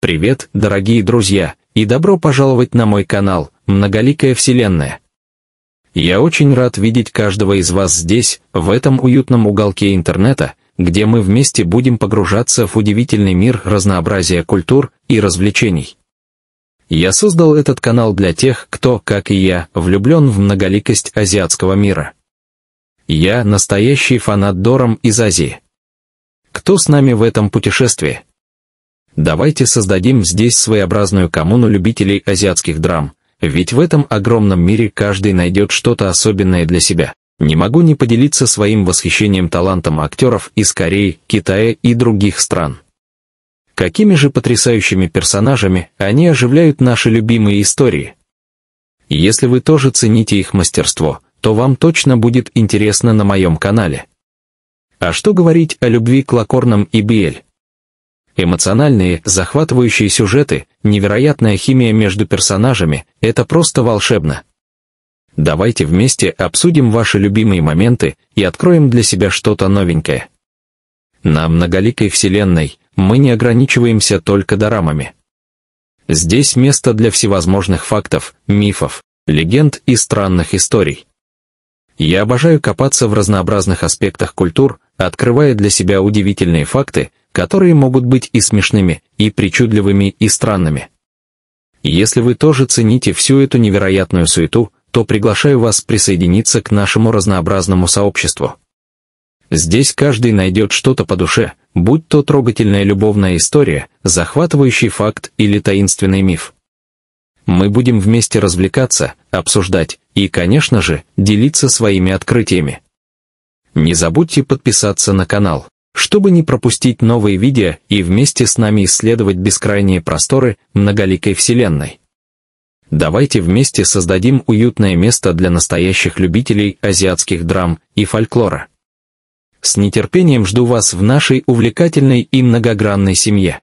Привет, дорогие друзья, и добро пожаловать на мой канал «Многоликая Вселенная». Я очень рад видеть каждого из вас здесь, в этом уютном уголке интернета, где мы вместе будем погружаться в удивительный мир разнообразия культур и развлечений. Я создал этот канал для тех, кто, как и я, влюблен в многоликость азиатского мира. Я настоящий фанат Дором из Азии. Кто с нами в этом путешествии? Давайте создадим здесь своеобразную коммуну любителей азиатских драм, ведь в этом огромном мире каждый найдет что-то особенное для себя. Не могу не поделиться своим восхищением талантом актеров из Кореи, Китая и других стран. Какими же потрясающими персонажами они оживляют наши любимые истории? Если вы тоже цените их мастерство, то вам точно будет интересно на моем канале. А что говорить о любви к лакорнам и Биэль? Эмоциональные, захватывающие сюжеты, невероятная химия между персонажами — это просто волшебно. Давайте вместе обсудим ваши любимые моменты и откроем для себя что-то новенькое. На многоликой вселенной мы не ограничиваемся только дорамами. Здесь место для всевозможных фактов, мифов, легенд и странных историй. Я обожаю копаться в разнообразных аспектах культур, открывая для себя удивительные факты, которые могут быть и смешными, и причудливыми, и странными. Если вы тоже цените всю эту невероятную суету, то приглашаю вас присоединиться к нашему разнообразному сообществу. Здесь каждый найдет что-то по душе, будь то трогательная любовная история, захватывающий факт или таинственный миф. Мы будем вместе развлекаться, обсуждать и, конечно же, делиться своими открытиями. Не забудьте подписаться на канал чтобы не пропустить новые видео и вместе с нами исследовать бескрайние просторы многоликой Вселенной. Давайте вместе создадим уютное место для настоящих любителей азиатских драм и фольклора. С нетерпением жду вас в нашей увлекательной и многогранной семье.